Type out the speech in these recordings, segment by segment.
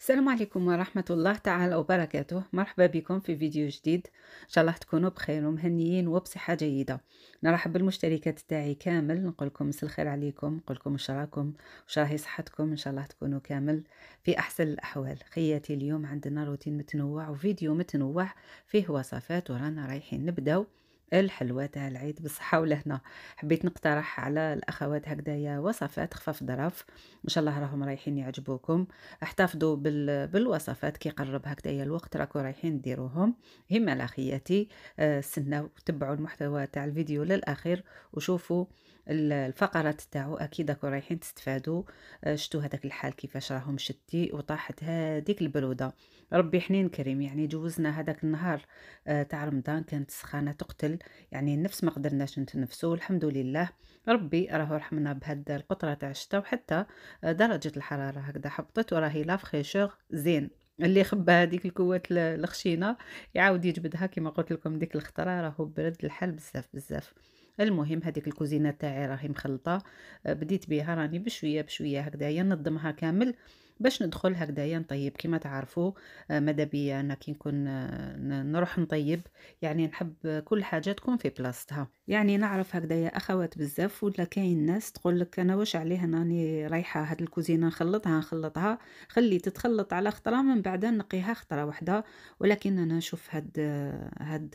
السلام عليكم ورحمة الله تعالى وبركاته مرحبا بكم في فيديو جديد إن شاء الله تكونوا بخير ومهنيين وبصحة جيدة نرحب بالمشتركات تاعي كامل نقول لكم مساء الخير عليكم نقول لكم واش راكم واش راهي صحتكم إن شاء الله تكونوا كامل في أحسن الأحوال خياتي اليوم عندنا روتين متنوع وفيديو متنوع فيه وصفات ورانا رايحين نبداو الحلوة تاع العيد بالصحة ولهنا حبيت نقترح على الأخوات هكذايا وصفات خفاف الظرف إن شاء الله راهم رايحين يعجبوكم احتفظوا بال... بالوصفات كي قرب هكذايا الوقت راكو رايحين ديروهم هما الأخياتي آه، استناو وتبعوا المحتوى تاع الفيديو للأخير وشوفوا الفقرات تاعو اكيد راكو رايحين تستفادوا آه، شتو هذاك الحال كيفاش راهم شتي وطاحت هذيك البروده ربي حنين كريم يعني جوزنا هذاك النهار آه، تاع رمضان كانت سخانه تقتل الاكل يعني النفس ما قدرناش نتنفسو الحمد لله ربي راه رحمنا بهاد القطره تاع الشتاء وحتى درجه الحراره هكذا حبطت وراهي لا فريشور زين اللي خبى هذيك الكوات الخشينه يعاود يجبدها كما قلت لكم ديك الخطره راهو برد الحال بزاف بزاف المهم هذيك الكوزينه تاعي راهي مخلطه بديت بها راني بشويه بشويه هكذايا نظمها كامل باش ندخل هكذايا نطيب كما تعرفوا آه، ماذا بيا انا كي نكون آه، نروح نطيب يعني نحب كل حاجه تكون في بلاصتها يعني نعرف هكذايا اخوات بزاف ولا كاين ناس تقول لك انا واش عليه راني رايحه هاد الكوزينه نخلطها نخلطها خلي تتخلط على خطره من بعد نقيها خطره واحده ولكن انا نشوف هاد آه، هاد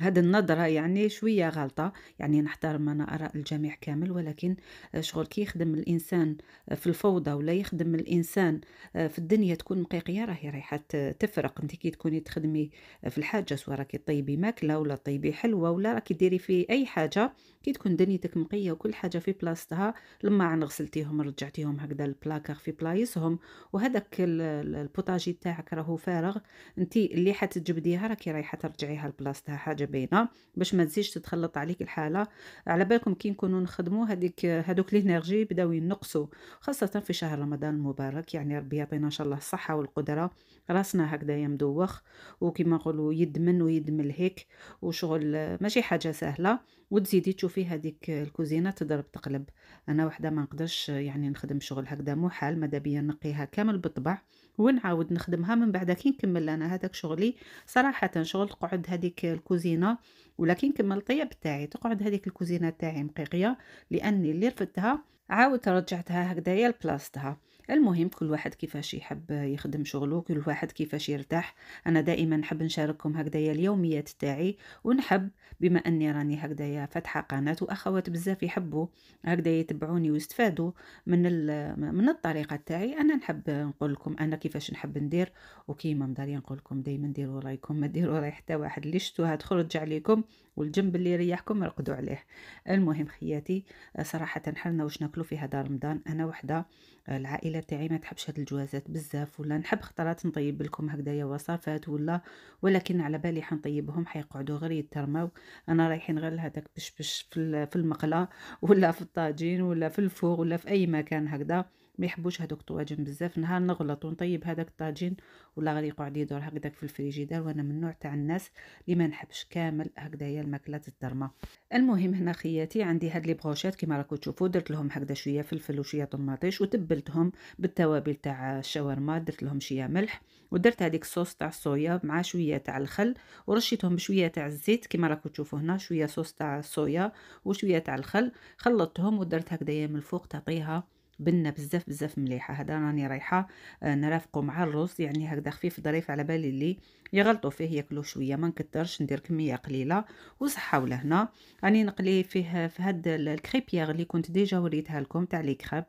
هذه النظرة يعني شوية غلطة يعني نحترم أنا أراء الجميع كامل ولكن آه، شغل كي يخدم الإنسان آه، في الفوضى ولا يخدم الإنسان آه، في الدنيا تكون مقيقية راهي رايحة تفرق أنت كي تكوني تخدمي في الحاجة سواء راكي طيبي ماكلة ولا طيبي حلوة ولا راكي ديري في أي حاجة كي تكون دنيتك مقية وكل حاجة في بلاصتها لما عن غسلتيهم رجعتيهم هكذا البلاكر في بلايصهم وهذاك البوطاجي تاعك راهو فارغ أنت اللي حتجبديها راكي رايحة ترجعيها لبلاصتها حاجة جبينه باش ما تزيدش تتخلط عليك الحاله على بالكم كي نكونوا نخدموا هذيك هذوك لينيرجي بداو ينقصوا خاصه في شهر رمضان المبارك يعني ربي يعطينا ان شاء الله الصحه والقدره راسنا هكذا يا مدوخ وكما نقولوا يد من ويد من الهيك وشغل ماشي حاجه سهله وتزيدي تشوفي هذيك الكوزينه تضرب تقلب انا وحده ما نقدرش يعني نخدم شغل هكذا محال ماذا بيا نقيها كامل بالطبع ونعاود نخدمها من بعد كي نكمل انا هذاك شغلي صراحه شغل تقعد هذيك الكوزينه ولا كي نكمل الطياب تاعي تقعد هذيك الكوزينه تاعي مقيقيه لاني اللي رفدتها عاود رجعتها هكذايا لبلاصتها المهم كل واحد كيفاش يحب يخدم شغله كل واحد كيفاش يرتاح انا دائما نحب نشارككم هكذايا اليوميات تاعي ونحب بما اني راني هكذايا فاتحه قناه واخوات بزاف يحبوا هكذا يتبعوني ويستفادوا من من الطريقه تاعي انا نحب نقول لكم انا كيفاش نحب ندير وكيما مداري نقول لكم دائما ديروا رايكم ما ديروا راي حتى واحد اللي شفتوها تخرج عليكم والجنب اللي يريحكم رقدوا عليه المهم خياتي صراحه حنا واش ناكلو في هذا رمضان انا وحده العائله تاعي ما تحبش هاد الجوازات بزاف ولا نحب خطرات نطيب لكم هكذايا وصفات ولا ولكن على بالي حنطيبهم حيقعدوا غير يترماو انا رايحين غير لهذاك بشبش في المقله ولا في الطاجين ولا في الفوق ولا في اي مكان هكذا ما يحبوش هذوك الطواجن بزاف نهار نغلط ونطيب هذاك الطاجين ولا غادي يقعد يدور هكذاك في الفريجيدار وانا من النوع تاع الناس اللي ما نحبش كامل هكذايا الماكلات الضرمه المهم هنا خياتي عندي هاد لي بروشيت كيما راكو تشوفوا درت لهم هكذا شويه فلفل وشويه طماطيش وتبلتهم بالتوابل تاع الشاورما درت لهم شويه ملح ودرت هذيك الصوص تاع الصويا مع شويه تاع الخل ورشيتهم بشويه تاع الزيت كيما راكو تشوفوا هنا شويه صوص تاع الصويا وشويه تاع الخل خلطتهم ودرت هكذايا من الفوق تعطيها بنه بزاف بزاف مليحه هذا راني رايحه آه، نرافقه مع الرز يعني هكذا خفيف ظريف على بالي اللي يغلطوا فيه ياكلوا شويه ما نكثرش ندير كميه قليله وصحه ولهنا راني نقلي فيه في هاد الكريبيير اللي كنت ديجا وريتها لكم تاع لي كريب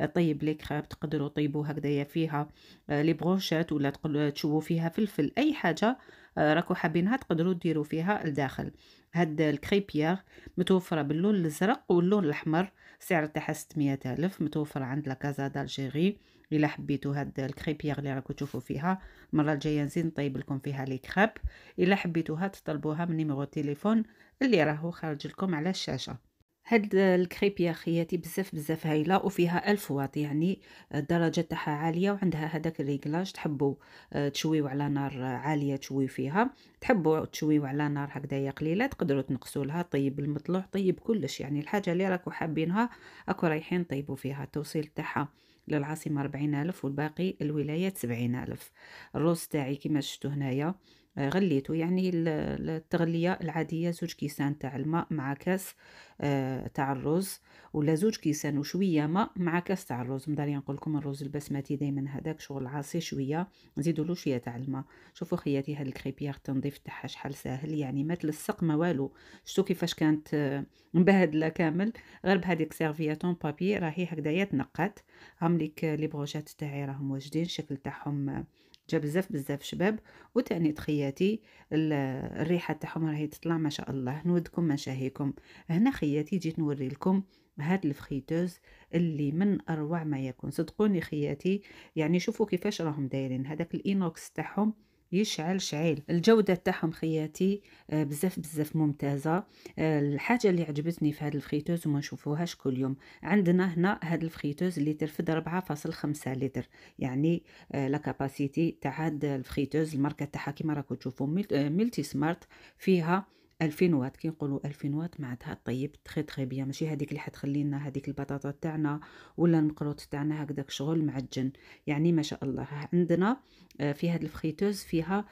آه، طيب لي كريب تقدروا طيبوا هكذايا فيها آه، لي بروشات ولا تشوفوا فيها فلفل اي حاجه راكو حابينها تقدروا ديروا فيها لداخل هاد الكريبيير متوفره باللون الازرق واللون الاحمر سعر تاعها 600 الف متوفره عند لا كازا دالجيري الا حبيتوا هاد الكريبيير اللي راكو تشوفوا فيها المره الجايه نزيد نطيب لكم فيها لي كريب الا حبيتوها تطلبوها من نيميرو التليفون اللي راهو خارج لكم على الشاشه هاد الكريب يا خياتي بزاف بزاف هايله وفيها ألف واط يعني الدرجه تاعها عاليه وعندها هذاك الريكلاج تحبوا آه، تشويو على نار عاليه تشوي فيها تحبوا تشويو على نار هكذايا قليله تقدروا تنقصوا لها طيب المطلوع طيب كلش يعني الحاجه اللي راكو حابينها اكو رايحين طيبوا فيها التوصيل تاعها للعاصمه 40000 والباقي الولايات 70000 الروس تاعي كما شفتوا هنايا آه، غليته يعني التغلية العادية زوج كيسان تاع الماء مع كاس آه، تاع الرز ولا زوج كيسان وشوية ماء مع كاس تاع الرز مداري يعني نقول لكم الرز البسمتي دائما هذاك شغل عاصي شوية نزيدوا له شوية تاع الماء شوفوا خياتي هاد الكريبيير التنظيف تاعها شحال ساهل يعني ما تلصق ما والو شفتوا كيفاش كانت آه، مبهدله كامل غير بهذيك سيرفياتون بابي راهي هكذايا تنقات هم ليك لي بروجات تاعي راهم واجدين الشكل تاعهم جا بزاف بزاف شباب وتانيت خياتي الريحه تاعهم راهي تطلع ما شاء الله نودكم مشاهيكم هنا خياتي جيت نوري لكم هاد الفخيتوز اللي من اروع ما يكون صدقوني خياتي يعني شوفوا كيفاش راهم دايرين هذاك الاينوكس تاعهم يشعل شعيل الجوده تاعهم خياتي آه، بزاف بزاف ممتازه آه، الحاجه اللي عجبتني في هذا الفريتوز وما نشوفوهاش كل يوم عندنا هنا هذا الفريتوز اللي ترفد 4.5 لتر يعني آه، لكاباسيتي تاع هذا الفريتوز الماركه تاعها كيما راكو تشوفو ملتي سمارت فيها 2000 واط كي نقولوا 2000 واط معناتها طيب تخي تخي بيان ماشي هذيك اللي حتخلي لنا هذيك البطاطا تاعنا ولا المقروط تاعنا هكذاك شغل معجن يعني ما شاء الله عندنا آه، في هذه الفخيتوز فيها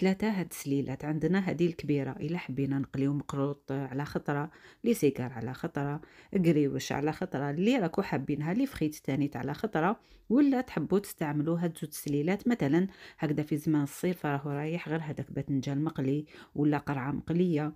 ثلاثه آه، هاد السليلات عندنا هذه الكبيره الا حبينا نقليو مقروط على خطره لي سيكار على خطره قريوش على خطره اللي راكو حابينها لي فخيت تانيت على خطره ولا تحبوا تستعملوا هاد زوج سليلات مثلا هكذا في زمان الصيف راهو رايح غير هذاك باذنجان مقلي ولا قرعه مقليه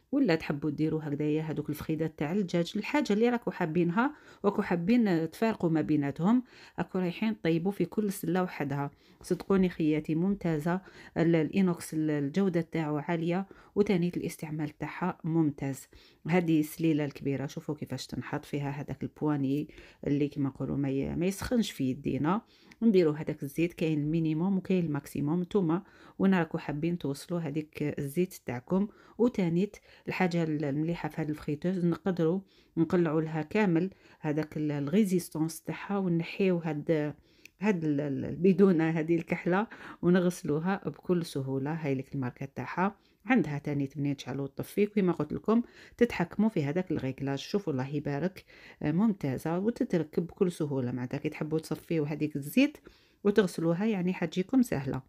ولا تحبوا ديروا هكذايا هذوك الفخيدات تاع الدجاج الحاجه اللي راكو حابينها وراكو حابين تفارقوا ما بيناتهم راكو رايحين طيبوا في كل سله وحدها صدقوني خياتي ممتازه الانوكس الجوده تاعو عاليه وتانيت الاستعمال تاعها ممتاز هذه السليله الكبيره شوفوا كيفاش تنحط فيها هذاك البواني اللي كما نقولوا ما يسخنش في يدينا نديروا هذاك الزيت كاين المينيموم وكاين الماكسيموم نتوما وين راكو حابين توصلوا هذيك الزيت تاعكم وتانيت الحاجه المليحه في هذه الفريتوز نقدروا نقلعوا لها كامل هذاك الريزيستونس تاعها ونحيو هاد هاد البيدونه هذه الكحله ونغسلوها بكل سهوله هاي لك الماركه تاعها عندها تاني تبني تشعلو وتطفي كيما قلت لكم تتحكموا في هذاك الريكلاج شوفوا الله يبارك آه، ممتازه وتتركب بكل سهوله مع كي تحبوا تصفيو هذيك الزيت وتغسلوها يعني حتجيكم سهله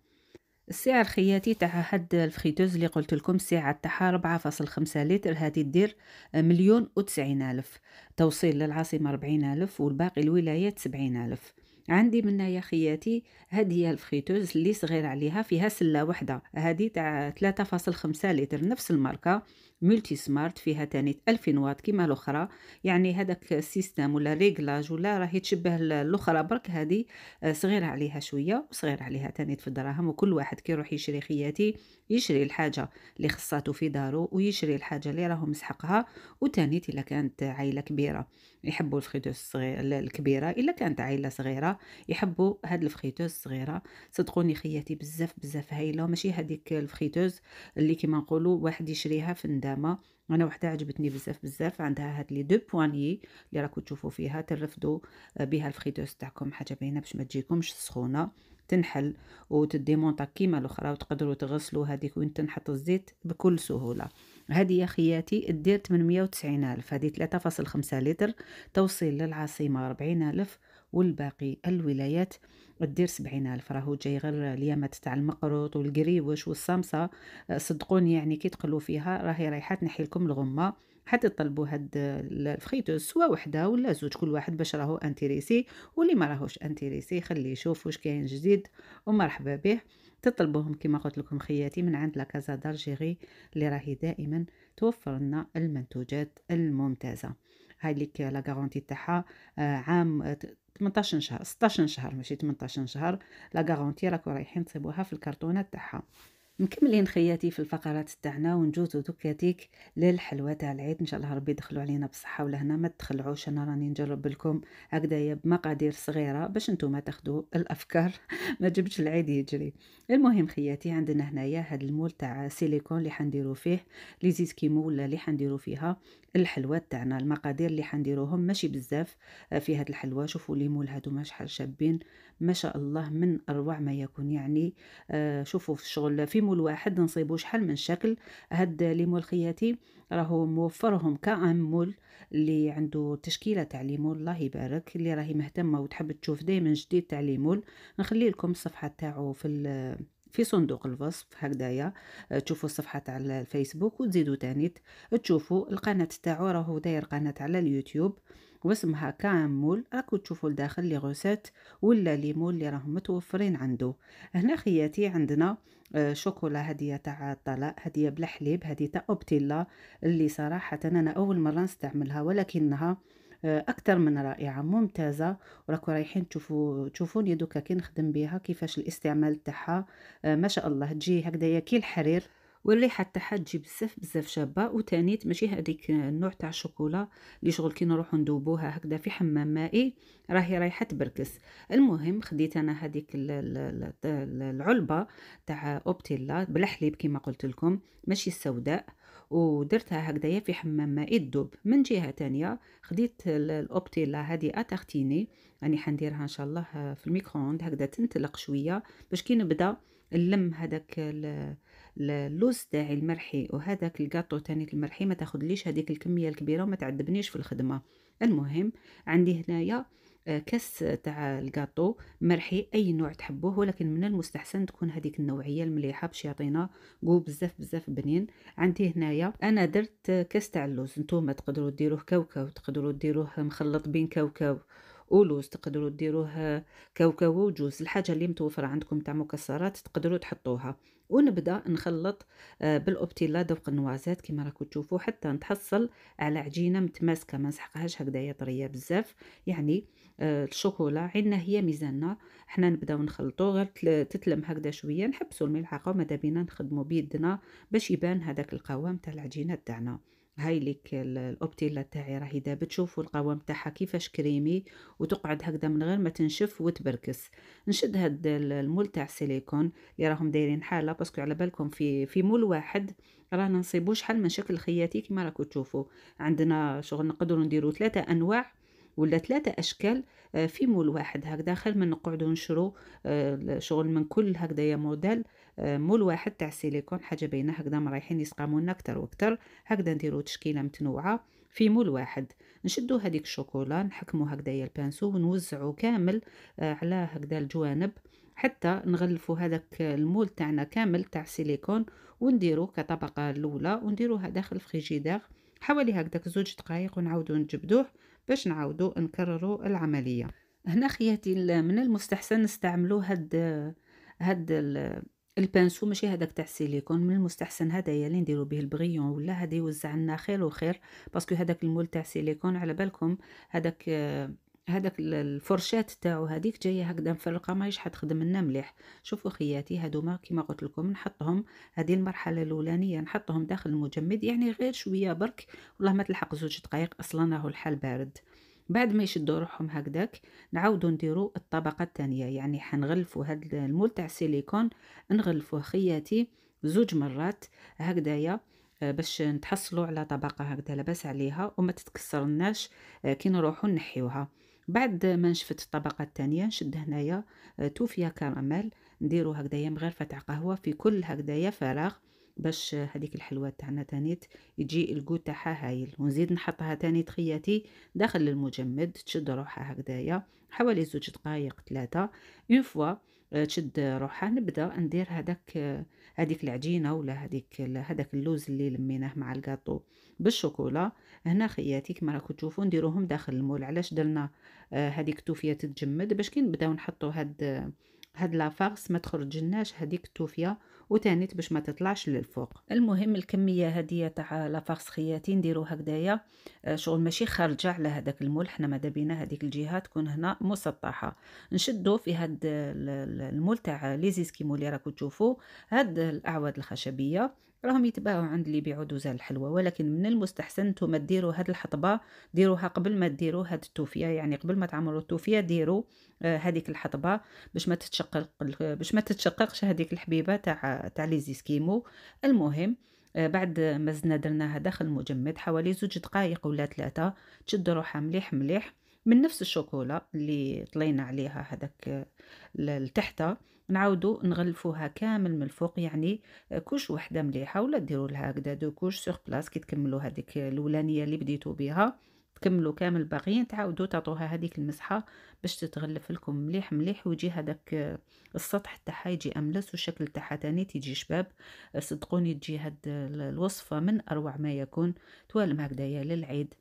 السعر الخياتي تاع هاد الفخيتوز اللي قلت لكم السعه تاعها 4.5 لتر هذه دير مليون و الف توصيل للعاصمه 40 الف والباقي الولايات 70 الف عندي من يا خياتي هذه هي الفخيتوز اللي صغير عليها فيها سله واحده هذه تاع 3.5 لتر نفس الماركه ملتي سمارت فيها تاني 2000 واط كيما الاخرى يعني هذاك السيستم ولا ريغلاج ولا راهي تشبه الاخرى برك هذه آه، صغيره عليها شويه وصغيره عليها تاني في الدراهم وكل واحد كي يروح يشري خياتي يشري الحاجه اللي خصاتو في دارو ويشري الحاجه اللي راهو مسحقها وتاني الا كانت عائله كبيره يحبوا الفخيتوس الصغير الكبيره الا كانت عائله صغيره يحبوا هاد الفخيتوس الصغيره صدقوني خياتي بزاف بزاف هايله ماشي هذيك الفخيتوس اللي كيما نقولوا واحد يشريها في ندار قدامها انا وحده عجبتني بزاف بزاف عندها هاد لي دو بواني اللي راكم تشوفوا فيها ترفدوا بها الفريدوس تاعكم حاجه باينه باش ما تجيكمش سخونه تنحل وتديمونطا كيما الاخرى وتقدروا تغسلوا هذيك وين تنحط الزيت بكل سهوله هذه يا خياتي دير 190 الف هذه 3.5 لتر توصيل للعاصمه 40 الف والباقي الولايات دير سبعين ألف راهو جاي غير اليامات تاع المقروط والقريوش والصمصة آه، صدقوني يعني كي تقلو فيها راهي رايحة تنحي لكم الغمة حتى تطلبوا هاد الفخيتو سوا وحده ولا زوج كل واحد باش راهو انتيريسي واللي ما راهوش انتيريسي خليه يشوف واش كاين جديد ومرحبا به تطلبوهم كما قلت لكم خياتي من عند لاكازا دالجيري اللي راهي دائما توفر لنا المنتوجات الممتازه هاي ليك لا غارونتي تاعها آه، عام آه، 18 شهر 16 شهر ماشي 18 شهر لا غارونتي راكو رايحين تصيبوها في الكرتونه تاعها مكملين خياتي في الفقرات تاعنا ونجوزو دوكاتيك للحلوى تاع العيد ان شاء الله ربي يدخلوا علينا بالصحه ولهنا ما تخلعوش انا راني نجرب لكم هكذايا بمقادير صغيره باش نتوما تاخذوا الافكار ما جبتش العيد يجري المهم خياتي عندنا هنايا هاد المول تاع سيليكون اللي حنديرو فيه لي زيسكيمو ولا اللي حنديرو فيها الحلوى تاعنا المقادير اللي حنديروهم ماشي بزاف آه، في هاد الحلوى شوفوا مول هادو شحال شابين ما شاء الله من اروع ما يكون يعني آه، شوفوا في الشغل في مول واحد نصيبو شحال من شكل هاد مول خياتي راهو موفرهم كان مول اللي عنده تشكيله تاع ليمون الله يبارك اللي راهي مهتمه وتحب تشوف دائما جديد تاع مول نخلي لكم الصفحه تاعو في في صندوق الوصف هكذايا آه، تشوفوا الصفحه تاع الفيسبوك وتزيدوا تاني تشوفوا القناه تاعو راهو داير قناه على اليوتيوب واسمها كامول راكو تشوفوا لداخل لي غوسيت ولا مول اللي راهم متوفرين عنده هنا خياتي عندنا آه، شوكولا هدية تاع الطلاء هدية بلا حليب هدية تاع اوبتيلا اللي صراحة انا اول مرة نستعملها ولكنها اكثر من رائعه ممتازه وراكم رايحين تشوفوا تشوفوني دوكا كي نخدم بها كيفاش الاستعمال تاعها آه، ما شاء الله تجي هكذايا كي الحرير والريحه تاعها تجي بزاف بزاف شابه وتانيت ماشي هذيك النوع تاع الشوكولا اللي شغل كي نروحو ندوبوها هكذا في حمام مائي راهي رايحه تبركس المهم خديت انا هذيك العلبه تاع اوبتيلا بالحليب كما قلت لكم ماشي السوداء ودرتها هكذايا في حمام ماء الدب من جهه تانية خديت الاوبتيلا هذه اتاختيني راني حنديرها ان شاء الله في الميكرووند هكذا تنتلق شويه باش كي نبدا نلم هذاك اللوز تاعي المرحي وهذاك الكاطو تاني المرحي ما تاخذليش هذيك الكميه الكبيره وما تعذبنيش في الخدمه المهم عندي هنايا آه، كاس تاع الكاطو مرحي اي نوع تحبوه ولكن من المستحسن تكون هذيك النوعيه المليحه باش يعطينا قو بزاف بزاف بنين عندي هنايا انا درت كاس تاع اللوز نتوما تقدروا ديروه كاوكاو تقدروا ديروه مخلط بين كاوكاو ولوز تقدروا ديروه كاوكاو وجوز الحاجه اللي متوفره عندكم تاع مكسرات تقدروا تحطوها ونبدا نخلط آه، بالاوبتيلا دوق النوازات كما راكم تشوفوا حتى نتحصل على عجينه متماسكه ما نسحقهاش هكذايا طريه بزاف يعني آه، الشوكولا عندنا هي ميزاننا حنا نبداو نخلطو غير تتلم هكذا شويه نحبسوا الملعقه وماذا بينا نخدموا بيدنا باش يبان هذاك القوام تاع العجينه تاعنا هاي ليك الاوبتيلا تاعي راهي دابا تشوفوا القوام تاعها كيفاش كريمي وتقعد هكذا من غير ما تنشف وتبركس نشد هاد المول تاع السيليكون اللي راهم دايرين حاله باسكو على بالكم في في مول واحد رانا نصيبو شحال من شكل خياتي كما راكم تشوفوا عندنا شغل نقدروا نديروا ثلاثه انواع ولا ثلاثة أشكال آه، في مول واحد هكذا خير من نقعدو نشرو آه، شغل من كل يا موديل آه، مول واحد تاع السيليكون حاجه باينه هكذا رايحين يسقامونا اكثر واكثر هكذا نديرو تشكيله متنوعه في مول واحد نشدو هذيك الشوكولا نحكمو هكذايا البانسو ونوزعو كامل آه، على هكذا الجوانب حتى نغلفو هذاك المول تاعنا كامل تاع السيليكون ونديرو كطبقه الاولى ونديروها داخل الفريجيدير حوالي هكذاك زوج دقائق ونعاودو نجبدوه باش نعاودو نكررو العمليه هنا خياتي من المستحسن نستعملو هاد آه، هاد البانسو ماشي هذاك تاع السيليكون من المستحسن هدايا اللي نديرو به البغيون ولا هذا يوزع لنا خير وخير باسكو هذاك المول تاع السيليكون على بالكم هذاك هذاك الفرشات تاعو هذيك جايه هكذا مفرقه ماهيش حتخدم لنا مليح شوفوا خياتي هادوما كيما قلت لكم نحطهم هذه المرحله الاولانيه نحطهم داخل المجمد يعني غير شويه برك والله ما تلحق زوج دقائق اصلا راهو الحال بارد بعد ما يشدوا روحهم هكداك نعاودوا نديرو الطبقه الثانيه يعني حنغلفوا هاد المول تاع السيليكون نغلفوه خياتي زوج مرات هكدايا آه، باش نتحصلوا على طبقه هكذا لاباس عليها وما تتكسرناش آه، كي نروحوا نحيوها بعد ما نشفت الطبقه الثانيه نشد هنايا آه، توفيا كراميل نديرو هكذايا مغرفه تاع قهوه في كل هكذايا فراغ باش هذيك الحلوه تاعنا تانيت يجي الكو تاعها هايل ونزيد نحطها تاني خياتي داخل المجمد تشد روحها هكذايا حوالي زوج دقائق ثلاثه اون آه، فوا تشد روحها نبدا ندير هذاك آه، هذيك العجينه ولا هذيك هذاك اللوز اللي لميناه مع الكاطو بالشوكولا هنا خياتي كما راكم تشوفوا نديروهم داخل المول علاش درنا آه، هذيك التوفيه تتجمد باش كي نبداو نحطوا هاد هاد لافارس ما تخرجناش هذيك التوفيه وتانيت باش ما تطلعش للفوق المهم الكميه هذه تاع لافارس خياتي نديرو هكذايا آه، شغل ماشي خارجه على هذاك المول حنا ماذا بينا هذيك الجهه تكون هنا مسطحه نشدو في هاد المول تاع ليزيسكيمو اللي راكو تشوفوا هاد الاعواد الخشبيه راهم يتباعوا عند اللي يبيعوا دوزان الحلوى ولكن من المستحسن نتوما ديروا هاد الحطبة ديروها قبل ما ديروا هاد التوفية يعني قبل ما تعمروا التوفية ديروا آه هذيك الحطبة باش ما تتشقق باش ما تتشققش هذيك الحبيبة تاع تاع لي زيسكيمو المهم آه بعد ما زدنا درناها داخل المجمد حوالي زوج دقائق ولا ثلاثة تشد روحها مليح مليح من نفس الشوكولا اللي طلينا عليها هذاك آه نعاودو نغلفوها كامل من الفوق يعني كوش وحده مليحه ولا ديروا لها هكذا دو كوش سور بلاص كي تكملوا هذيك الاولانيه اللي بديتو بها تكملوا كامل الباقيين تعاودوا تعطوها هذيك المسحه باش تتغلف لكم مليح مليح ويجي هذاك السطح تاعها يجي املس والشكل تاعها تاني تيجي شباب صدقوني تجي هاد الوصفه من اروع ما يكون توالم هكذايا للعيد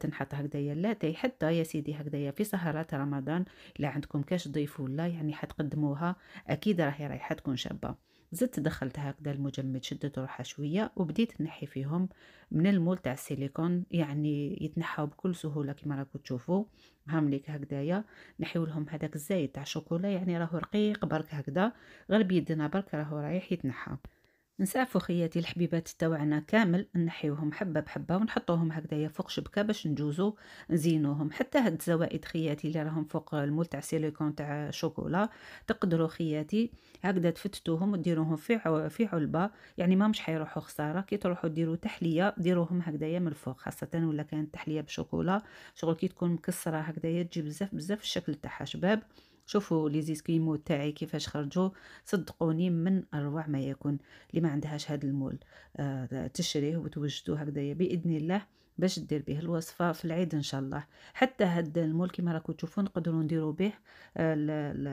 تنحط هكذايا لا حتى يا سيدي هكذايا في سهرات رمضان لا عندكم كاش ضيف ولا يعني حتقدموها اكيد راهي رايحه تكون شابه زدت دخلت هكذا المجمد شدت روحها شويه وبديت نحي فيهم من المول تاع السيليكون يعني يتنحاو بكل سهوله كما راكم تشوفوا هامليك هكذايا نحيو لهم هذاك الزايد تاع الشوكولا يعني راهو رقيق برك هكذا غير بيدنا برك راهو رايح يتنحى نسعفو خياتي الحبيبات تاوعنا كامل نحيوهم حبه بحبه ونحطوهم هكذايا فوق شبكه باش نجوزو نزينوهم حتى هاد الزوائد خياتي اللي راهم فوق المول تاع سيليكون تاع شوكولا تقدروا خياتي هكذا تفتتوهم وديروهم في في علبه يعني ما مش حيروحوا خساره كي تروحوا ديروا تحليه ديروهم هكذايا من الفوق خاصه ولا كانت تحليه بشوكولا شغل كي تكون مكسره هكذايا تجي بزاف بزاف الشكل تاعها شباب شوفوا لي زيسكيمو تاعي كيفاش خرجوا صدقوني من اروع ما يكون اللي ما عندهاش هذا المول آه، تشريه وتوجدوه هكذايا باذن الله باش دير به الوصفه في العيد ان شاء الله حتى هاد المول كيما راكم تشوفون نقدروا نديروا به آه،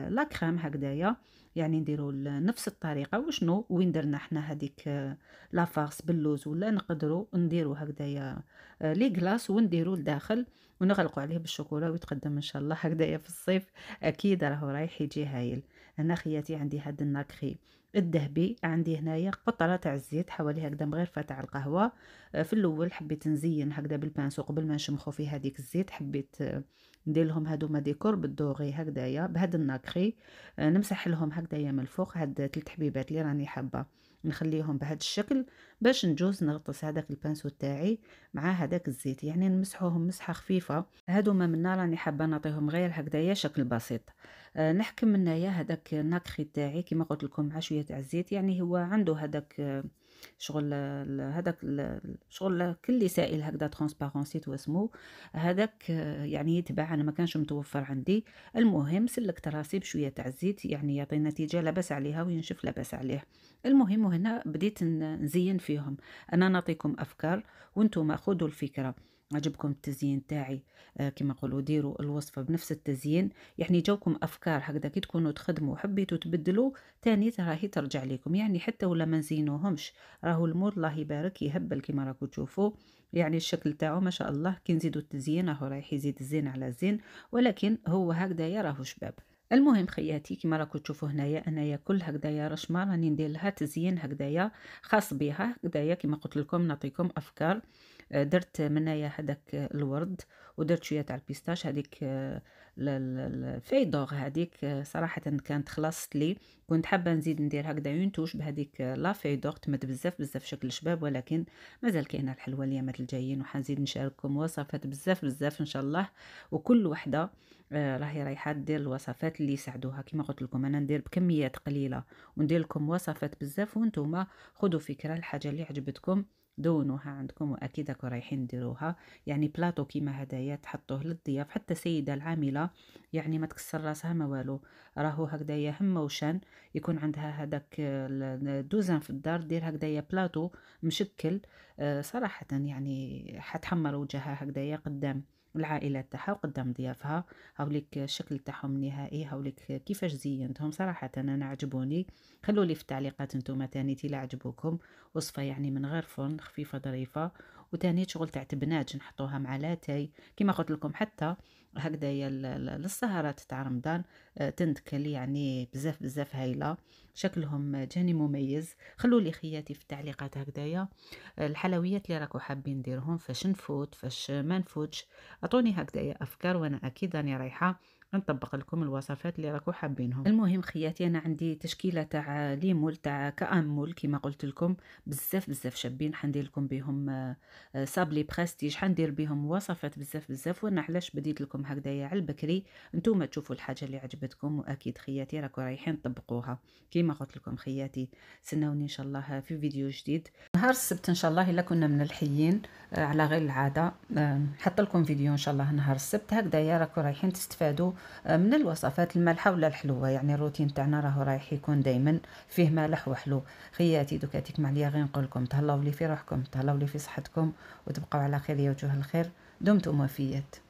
لا كريم هكذايا يعني نديروا نفس الطريقه وشنو وين درنا حنا هذيك آه، لا فارس باللوز ولا نقدروا نديروا هكذايا آه، لي غلاس ونديروا لداخل ونغلقوا عليه بالشوكولا ويتقدم ان شاء الله هكذايا في الصيف اكيد راهو رايح يجي هايل انا خياتي عندي هاد الناكري الذهبي عندي هنايا قطره تاع الزيت حوالي هكذا مغرفه تاع القهوه آه، في الاول حبيت نزين هكذا بالبانسو قبل ما نشمخو فيه هذيك الزيت حبيت آه، ندير لهم هادوما ديكور بالدوغي هكذايا بهاد الناكري آه، نمسح لهم هكذايا من الفوق هاد ثلاث حبيبات اللي راني حابه نخليهم بهذا الشكل باش نجوز نغطس هذاك البانسو تاعي مع هذاك الزيت يعني نمسحوهم مسحه خفيفه هادو ما منا راني حابه نعطيهم غير هكذايا شكل بسيط أه نحكم منايا هذاك الناكخي تاعي كما قلت لكم مع شويه تاع الزيت يعني هو عنده هذاك آه، شغل هذاك شغل كل سائل هكذا ترونسبارونسيت واسمو هذاك يعني يتباع انا ما كانش متوفر عندي المهم سلكت راسي بشويه تاع الزيت يعني يعطي نتيجه لاباس عليها وينشف لاباس عليه المهم وهنا بديت نزين فيهم انا نعطيكم افكار وانتم خذوا الفكره عجبكم التزيين تاعي آه، كما نقولوا ديروا الوصفه بنفس التزيين يعني جاوكم افكار هكذا كي تكونوا تخدموا وحبيتوا تبدلوا تاني راهي ترجع لكم يعني حتى ولا ما نزينوهمش راهو المول الله يبارك يهبل كما راكم تشوفوا يعني الشكل تاعو ما شاء الله كي نزيدوا التزيين راهو رايح يزيد الزين على الزين ولكن هو هكذا راهو شباب المهم خياتي كما راكم تشوفوا هنايا انايا كل هكذايا رشمه راني ندير لها تزيين هكذايا خاص بها هكذايا كما قلت لكم نعطيكم افكار درت منايا هذاك الورد ودرت شويه تاع البيستاش هذيك دوغ هذيك صراحه كانت خلصت لي كنت حابه نزيد ندير هكذا اون توش بهذيك لا دوغ تمت بزاف بزاف شكل شباب ولكن مازال كاينه الحلوه الايامات الجايين وحنزيد نشارككم وصفات بزاف بزاف ان شاء الله وكل وحده آه، راهي رايحه دير الوصفات اللي يساعدوها كما قلت لكم انا ندير بكميات قليله وندير لكم وصفات بزاف وانتم خذوا فكره الحاجه اللي عجبتكم دونوها عندكم واكيد راكو رايحين ديروها يعني بلاطو كيما هدايا تحطوه للضياف حتى السيده العامله يعني ما تكسر راسها ما والو راهو هكذايا هما وشان يكون عندها هذاك الدوزان في الدار دير هكذايا بلاطو مشكل آه، صراحه يعني حتحمر وجهها هكذايا قدام العائلة تاعها وقدام ضيافها هاوليك الشكل تاعهم النهائي هاوليك كيفاش زينتهم صراحه انا عجبوني خلوا لي في التعليقات نتوما تاني تي عجبوكم وصفه يعني من غير فرن خفيفه ظريفه وتاني شغل تاع تبنات نحطوها مع لاتاي كيما قلت لكم حتى هي السهرات تاع رمضان آه، تندكل يعني بزاف بزاف هايله شكلهم جاني مميز خلوا لي خياتي في التعليقات هكذايا آه، الحلويات اللي راكو حابين نديرهم فاش نفوت فاش ما نفوتش عطوني هكذايا افكار وانا اكيد راني رايحه غنطبق لكم الوصفات اللي راكو حابينهم المهم خياتي انا عندي تشكيله تاع ليمول تاع كامول كما قلت لكم بزاف بزاف شابين حندير لكم بهم صابلي آه، بريستيج حندير بهم وصفات بزاف بزاف وانا علاش بديت لكم هكذايا على البكري نتوما تشوفوا الحاجه اللي عجبتكم واكيد خياتي راكو رايحين تطبقوها كما قلت لكم خياتي سناوني ان شاء الله في فيديو جديد نهار السبت ان شاء الله الا كنا من الحيين آه، على غير العاده نحط لكم فيديو ان شاء الله نهار السبت هكذايا راكم رايحين تستفادوا آه، من الوصفات المالحه ولا الحلوه يعني الروتين تاعنا راهو رايح يكون دائما فيه مالح وحلو خياتي دوكاتيك معليا غير نقول لكم تهلاو لي في روحكم تهلاو لي في صحتكم وتبقاو على خير يا وجوه الخير دمتم وفيات